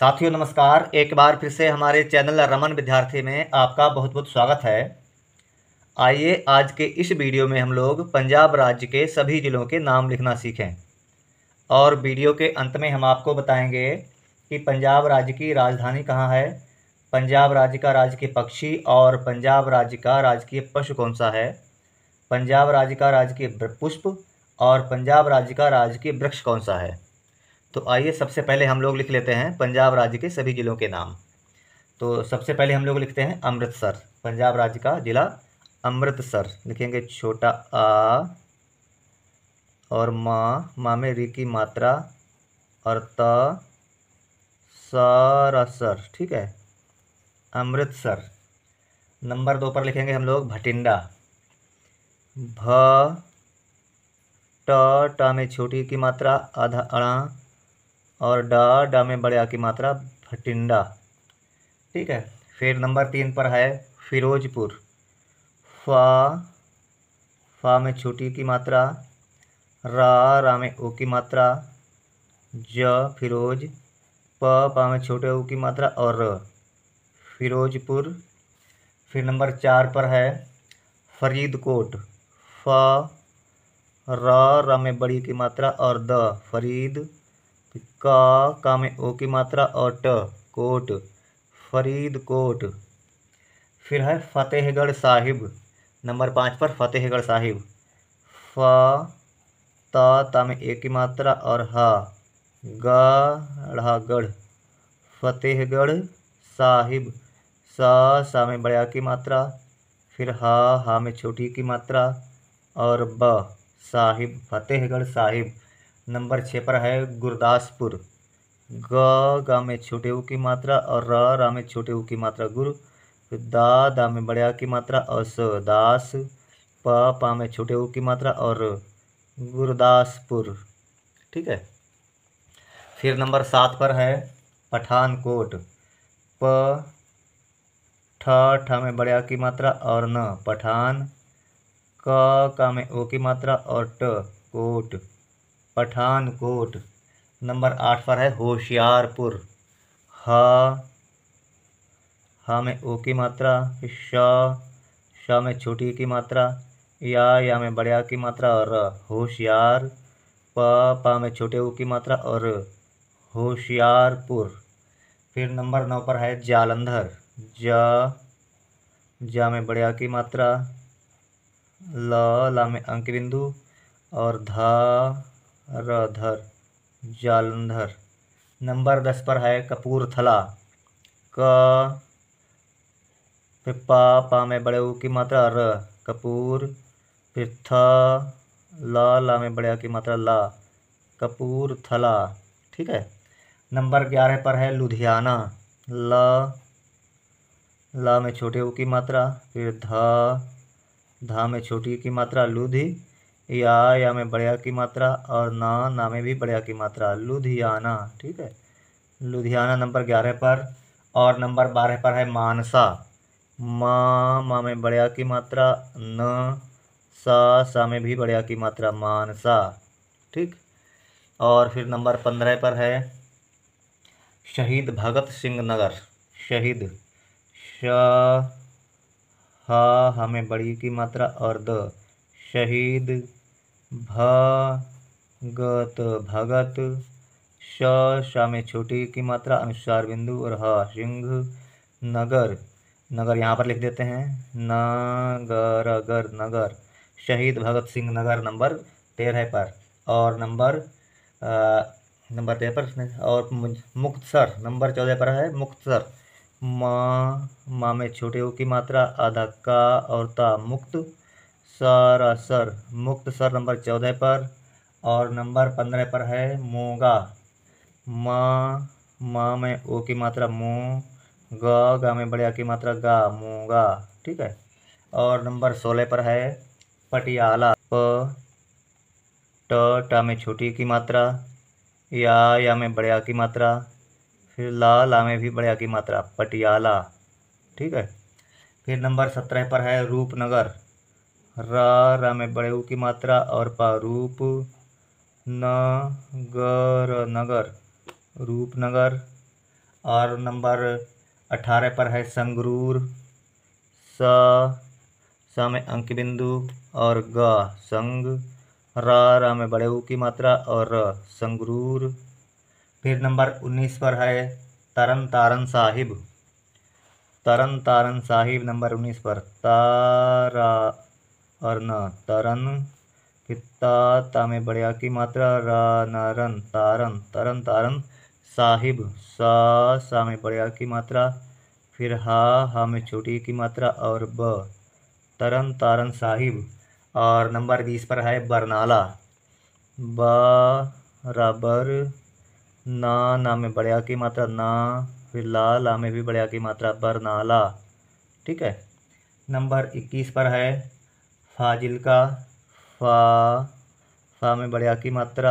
साथियों नमस्कार एक बार फिर से हमारे चैनल रमन विद्यार्थी में आपका बहुत बहुत स्वागत है आइए आज के इस वीडियो में हम लोग पंजाब राज्य के सभी ज़िलों के नाम लिखना सीखें और वीडियो के अंत में हम आपको बताएंगे कि पंजाब राज्य की राजधानी कहाँ है पंजाब राज्य का राजकीय पक्षी और पंजाब राज्य का राजकीय पशु कौन सा है पंजाब राज्य का राजकीय पुष्प और पंजाब राज्य का राजकीय वृक्ष कौन सा है तो आइए सबसे पहले हम लोग लिख लेते हैं पंजाब राज्य के सभी ज़िलों के नाम तो सबसे पहले हम लोग लिखते हैं अमृतसर पंजाब राज्य का ज़िला अमृतसर लिखेंगे छोटा आ और माँ मा में री की मात्रा और त सरसर ठीक है अमृतसर नंबर दो पर लिखेंगे हम लोग भटिंडा भ ट में छोटी की मात्रा आधा अड़ा और ड ड में बड़े आ की मात्रा भटिंडा ठीक है फिर नंबर तीन पर है फिरोजपुर फा फा में छोटी की मात्रा रा रा में ओ की मात्रा ज फिरोज प पा में छोटे ओ की मात्रा और र फिरोजपुर फिर नंबर चार पर है फरीदकोट फ र में बड़ी की मात्रा और द फरीद का का में ओ की मात्रा और ट कोट फरीद कोट फिर है फतेहगढ़ साहिब नंबर पाँच पर फतेहगढ़ साहिब फ ता ता में ए की मात्रा और ह गढ़ फतेहगढ़ साहिब सा सा में बड़ा की मात्रा फिर हा हा में छोटी की मात्रा और ब साहिब फतेहगढ़ साहिब नंबर छः पर है गुरदासपुर ग गा में छोटे ऊ की मात्रा और र रा में छोटे ऊ की मात्रा गुरु दा दा में बड़े आ की मात्रा और स दास प पा में छोटे ऊ की मात्रा और गुरदासपुर ठीक है फिर नंबर सात पर है पठानकोट प ठ ठ में बड़े आ की मात्रा और न पठान क का में ओ की मात्रा और ट कोट पठानकोट नंबर आठ पर है होशियारपुर हा हा में ओ की मात्रा श शाह में छोटी की मात्रा या या में बड़े आ की मात्रा और होशियार प पा में छोटे ओ की मात्रा और होशियारपुर फिर नंबर नौ पर है जालंधर जा जा में बड़े आ की मात्रा ल ला में अंक बिंदु और धा रधर जालंधर नंबर दस पर है कपूरथला क फिर पा पा में बड़े ऊ की मात्रा र कपूर फिर थ ला ला में बड़े की मात्रा ला कपूर थला ठीक है नंबर ग्यारह पर है लुधियाना ला ला में छोटे ऊ की मात्रा फिर धा धा में छोटी की मात्रा लुधी या या में बढ़िया की मात्रा और ना ना में भी बढ़िया की मात्रा लुधियाना ठीक है लुधियाना नंबर ग्यारह पर और नंबर बारह पर है मानसा मा मा में बढ़िया की मात्रा न सा सा में भी बढ़िया की मात्रा मानसा ठीक और फिर नंबर पंद्रह पर है शहीद भगत सिंह नगर शहीद श हा हमें बड़ी की मात्रा और द शहीद भागत भगत श श में छोटी की मात्रा अनुसार बिंदु और ह सिंह नगर नगर यहाँ पर लिख देते हैं नगर अगर नगर शहीद भगत सिंह नगर नंबर तेरह पर और नंबर नंबर तेरह पर और मुक्तसर नंबर चौदह पर है मुक्तसर माँ माँ में छोटे की मात्रा आधा का और ता मुक्त सरासर सर नंबर चौदह पर और नंबर पंद्रह पर है मोगा माँ माँ में ओ की मात्रा मो गा गा में बड़े आ की मात्रा गा मोगा ठीक है और नंबर सोलह पर है पटियाला प ट टा में छोटी की मात्रा या या में बड़े आ की मात्रा फिर ला ला में भी बड़े आ की मात्रा पटियाला ठीक है फिर नंबर सत्रह पर है रूपनगर रा रा में बड़े ऊ की मात्रा और पा रूप नगर नगर और नंबर अठारह पर है संगरूर स स में अंक बिंदु और ग संग रा रा में बड़े ऊ की मात्रा और र संगरूर फिर नंबर उन्नीस पर है तरन तारन साहिब तरन तारन साहिब नंबर उन्नीस पर तारा और न तरन किता ता में की मात्रा रा नरन तारन तरन तारन साहिब सा सा में बढ़िया की मात्रा फिर हा हा में छोटी की मात्रा और ब तरन तारन साहिब और नंबर बीस पर है बरनाला रबर ना ना में बढ़िया की मात्रा ना फिर ला ला में भी बढ़िया की मात्रा बरनाला ठीक है नंबर इक्कीस पर है फाजिल का फ़ा फ़ा में बड़े की मात्रा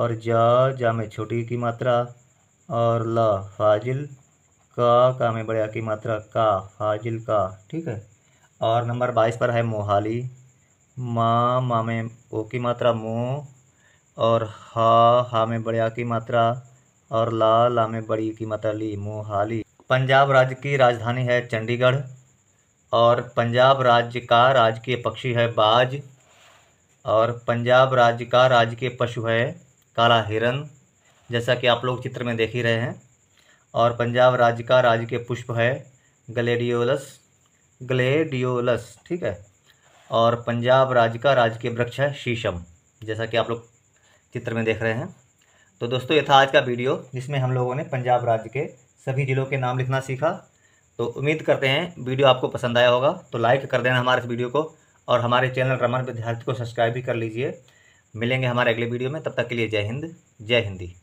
और जा जा में छोटी की मात्रा और ल फाजिल का का में बड़े की मात्रा का फाजिल का ठीक है और नंबर बाईस पर है मोहाली मा मा में ओ की मात्रा मो और हा हा में बड़े की मात्रा और ला ला में बड़ी की मात्रा ली मोहाली पंजाब राज्य की राजधानी है चंडीगढ़ और पंजाब राज्य का राजकीय पक्षी है बाज और पंजाब राज्य का राजकीय पशु है काला हिरन जैसा कि आप लोग चित्र में देख ही रहे हैं और पंजाब राज्य का राजकीय पुष्प है गलेडियोलस ग्लेडियोलस ठीक है और पंजाब राज्य का राजकीय वृक्ष है शीशम जैसा कि आप लोग चित्र में देख रहे हैं तो दोस्तों ये था आज का वीडियो जिसमें हम लोगों ने पंजाब राज्य के सभी ज़िलों के नाम लिखना सीखा तो उम्मीद करते हैं वीडियो आपको पसंद आया होगा तो लाइक कर देना हमारे इस वीडियो को और हमारे चैनल रमन विद्यार्थी को सब्सक्राइब भी कर लीजिए मिलेंगे हमारे अगले वीडियो में तब तक के लिए जय हिंद जय हिंदी